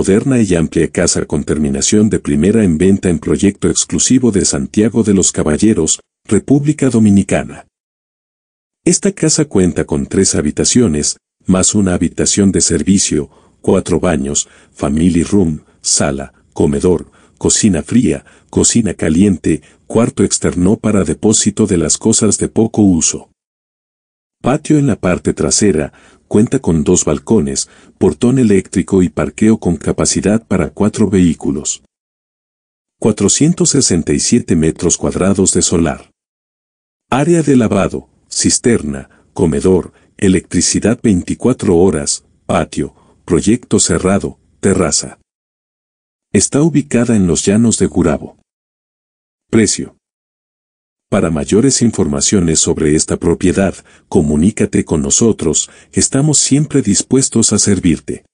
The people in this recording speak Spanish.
moderna y amplia casa con terminación de primera en venta en proyecto exclusivo de Santiago de los Caballeros, República Dominicana. Esta casa cuenta con tres habitaciones, más una habitación de servicio, cuatro baños, family room, sala, comedor, cocina fría, cocina caliente, cuarto externo para depósito de las cosas de poco uso. Patio en la parte trasera, cuenta con dos balcones, portón eléctrico y parqueo con capacidad para cuatro vehículos. 467 metros cuadrados de solar. Área de lavado, cisterna, comedor, electricidad 24 horas, patio, proyecto cerrado, terraza. Está ubicada en los llanos de Gurabo. Precio. Para mayores informaciones sobre esta propiedad, comunícate con nosotros, estamos siempre dispuestos a servirte.